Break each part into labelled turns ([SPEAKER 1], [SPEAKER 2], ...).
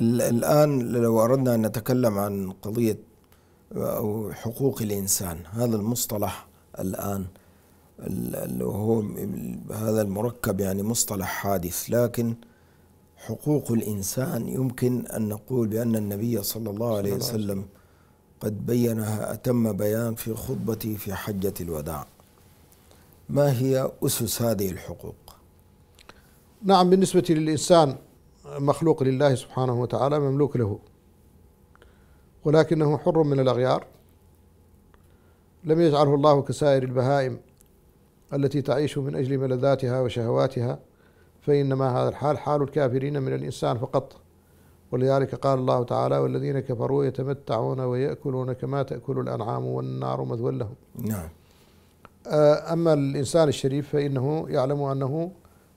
[SPEAKER 1] الآن لو أردنا أن نتكلم عن قضية أو حقوق الإنسان هذا المصطلح الآن اللي هو هذا المركب يعني مصطلح حادث لكن حقوق الإنسان يمكن أن نقول بأن النبي صلى الله عليه وسلم قد بينها أتم بيان في خطبته في حجة الوداع ما هي أسس هذه الحقوق؟ نعم بالنسبة للإنسان مخلوق لله
[SPEAKER 2] سبحانه وتعالى مملوك له ولكنه حر من الأغيار لم يجعله الله كسائر البهائم التي تعيش من أجل ملذاتها وشهواتها فإنما هذا الحال حال الكافرين من الإنسان فقط ولذلك قال الله تعالى والذين كفروا يتمتعون ويأكلون كما تأكل الأنعام والنار مثوى لهم نعم آه، أما الإنسان الشريف فإنه يعلم أنه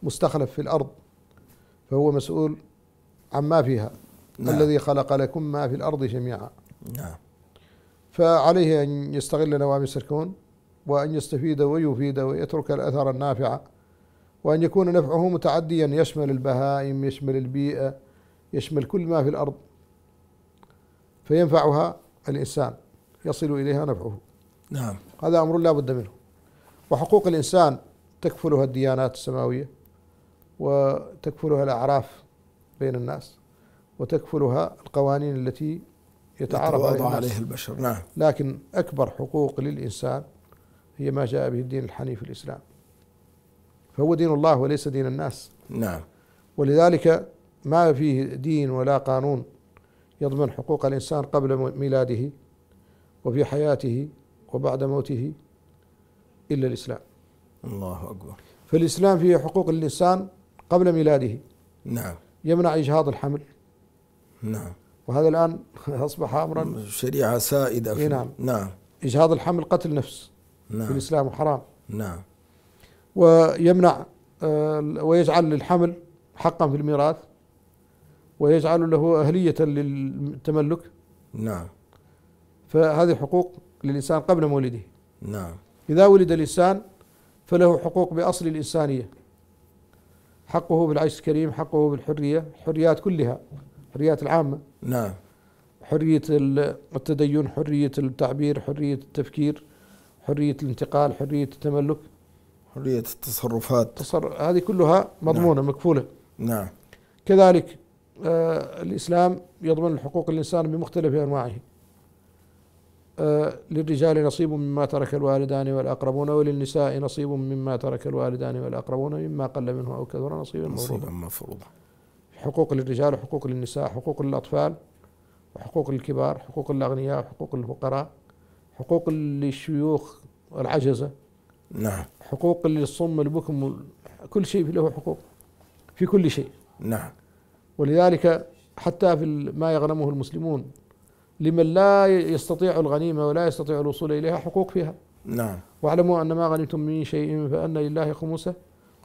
[SPEAKER 2] مستخلف في الأرض فهو مسؤول عما فيها نعم. الذي خلق لكم ما في الأرض جميعا نعم فعليه أن يستغل نواميس الكون وأن يستفيد ويفيد ويترك الأثر النافع وأن يكون نفعه متعديا يشمل البهائم يشمل البيئة يشمل كل ما في الأرض فينفعها الإنسان يصل إليها نفعه نعم هذا أمر لا بد منه وحقوق الإنسان تكفلها الديانات السماوية وتكفلها الأعراف بين الناس وتكفلها القوانين التي يتعارف عليها, عليه البشر نعم لكن أكبر حقوق للإنسان هي ما جاء به الدين الحنيف الإسلام فهو دين الله وليس دين الناس نعم ولذلك ما فيه دين ولا قانون يضمن حقوق الإنسان قبل ميلاده وفي حياته وبعد موته إلا الإسلام
[SPEAKER 1] الله أكبر
[SPEAKER 2] فالإسلام فيه حقوق الإنسان قبل ميلاده نعم يمنع إجهاض الحمل نعم وهذا الآن أصبح أمرا شريعة سائدة في نعم نعم إجهاض الحمل قتل نفس نعم في الإسلام حرام نعم ويمنع آه، ويجعل للحمل حقا في الميراث ويجعل له أهلية للتملك نعم فهذه حقوق للإنسان قبل مولده نعم إذا ولد الإنسان فله حقوق بأصل الإنسانية حقه بالعيش الكريم حقه بالحرية حريات كلها حريات العامة نعم حرية التدين حرية التعبير حرية التفكير حرية الانتقال حرية التملك حرية
[SPEAKER 1] التصرفات
[SPEAKER 2] تصر... هذه كلها مضمونة نعم. مكفولة نعم كذلك آه الإسلام يضمن حقوق الإنسان بمختلف أنواعه آه، للرجال نصيب مما ترك الوالدان والأقربون وللنساء نصيب مما ترك الوالدان والأقربون مما قل منه أو كثر نصيبا مفروضا مفروض حقوق للرجال وحقوق للنساء حقوق للأطفال وحقوق للكبار حقوق الأغنياء حقوق الفقراء حقوق للشيوخ والعجزة نعم حقوق للصم البكم كل شيء له حقوق في كل شيء نعم ولذلك حتى في ما يغنمه المسلمون لمن لا يستطيع الغنيمة ولا يستطيع الوصول إليها حقوق فيها نعم واعلموا أن ما غنمتم من شيء فأن لله خمسه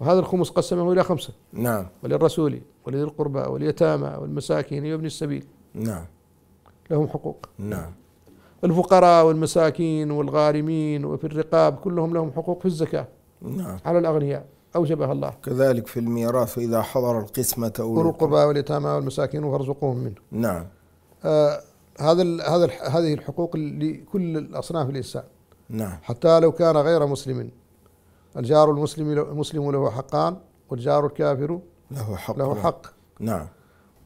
[SPEAKER 2] وهذا الخمس قسمه إلى خمسة نعم وللرسول ولذي القربى واليتامى والمساكين وابن السبيل نعم لهم حقوق نعم الفقراء والمساكين والغارمين وفي الرقاب كلهم لهم حقوق في الزكاة نعم على الأغنياء أوجبها الله
[SPEAKER 1] كذلك في الميراث إذا حضر القسمة أولو القربى
[SPEAKER 2] واليتامى والمساكين فارزقوهم منه نعم آه هذا الـ هذا الـ هذه الحقوق لكل اصناف الانسان نعم حتى لو كان غير مسلم الجار المسلم المسلم له حقان والجار الكافر له حق له حق نعم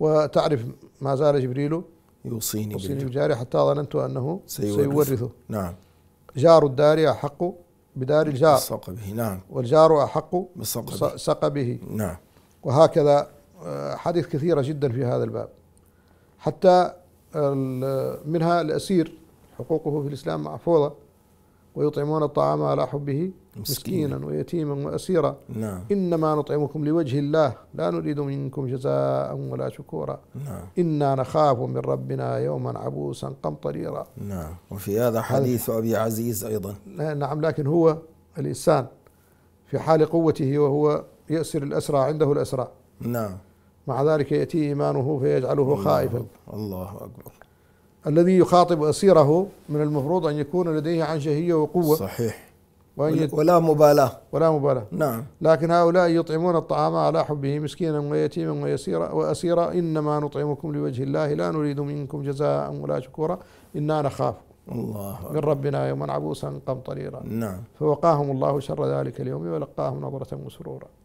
[SPEAKER 2] وتعرف ما زال جبريل
[SPEAKER 1] يوصيني يوصيني
[SPEAKER 2] بجاري حتى ظننت انه سيورثه, سيورثه نعم جار الدار احق بدار الجار بالصق به نعم والجار احق بالصق به نعم وهكذا آه، حديث كثيره جدا في هذا الباب حتى منها الأسير حقوقه في الإسلام محفوظة ويطعمون الطعام على حبه مسكينا ويتيما وأسيرا نعم. إنما نطعمكم لوجه الله لا نريد منكم جزاء ولا شكورا نعم. إنا نخاف من ربنا يوما عبوسا قمطريرا
[SPEAKER 1] نعم وفي هذا حديث أبي عزيز أيضا
[SPEAKER 2] نعم لكن هو الإنسان في حال قوته وهو يأسر الأسرى عنده الأسرى نعم مع ذلك يأتي إيمانه فيجعله خائفا
[SPEAKER 1] الله أكبر
[SPEAKER 2] الذي يخاطب أسيره من المفروض أن يكون لديه شهية وقوة صحيح وأن يت... ولا مبالاة ولا مبالاة نعم لكن هؤلاء يطعمون الطعام على حبه مسكينا ويتيما ويسيرا وأسيرا إنما نطعمكم لوجه الله لا نريد منكم جزاء ولا شكورا إنا نخاف الله من
[SPEAKER 1] ربنا يوما عبوسا قمطريرا نعم فوقاهم الله شر ذلك اليوم ولقاهم نظرة وسرورا